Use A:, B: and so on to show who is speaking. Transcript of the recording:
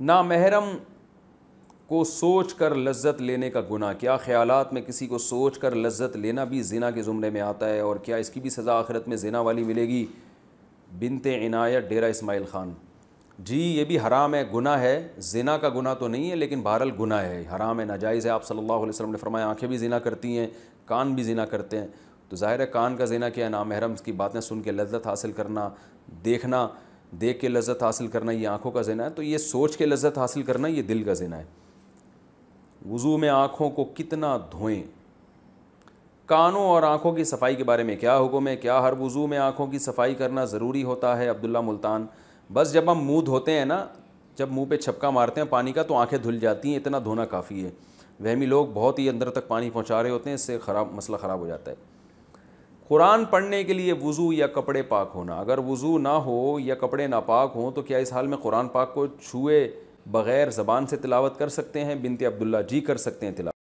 A: ना महरम को सोच कर लज्जत लेने का गुना क्या ख्याल में किसी को सोच कर लज्जत लेना भी जिना के ज़ुमरे में आता है और क्या इसकी भी सज़ा आखिरत में जिना वाली मिलेगी बिनते इनायत डेरा इसमाइल ख़ान जी ये भी हराम है गुना है जिना का गुना तो नहीं है लेकिन बहरल गुना है हराम है नाजायज़ है आप सल्लल्लाहु अलैहि वसल्लम ने फरमाया आंखें भी जिना करती हैं कान भी जिना करते हैं तो ज़ाहिर है कान का जिना क्या नाम महरम की बातें सुन के लज्जत हासिल करना देखना देख के लज्जत हासिल करना ये आँखों का जना है तो ये सोच के लज्जत हासिल करना ये दिल का जना है वज़ू में आँखों को कितना धोएं कानों और आँखों की सफाई के बारे में क्या हुक्म है क्या हर वज़ू में आँखों की सफाई करना ज़रूरी होता है अब्दुल्ला मुल्तान बस जब हम मुँह धोते हैं ना जब मुँह पर छपका मारते हैं पानी का तो आँखें धुल जाती हैं इतना धोना काफ़ी है वहमी लोग बहुत ही अंदर तक पानी पहुँचा रहे होते हैं इससे ख़राब मसला ख़राब हो जाता है कुरान पढ़ने के लिए वज़ू या कपड़े पाक होना अगर वज़ू ना हो या कपड़े ना पाक हों तो क्या इस हाल में कुरान पाक को छुए बग़ैर ज़बान से तिलावत कर सकते हैं बिनते अब्दुल्ला जी कर सकते हैं तिलावत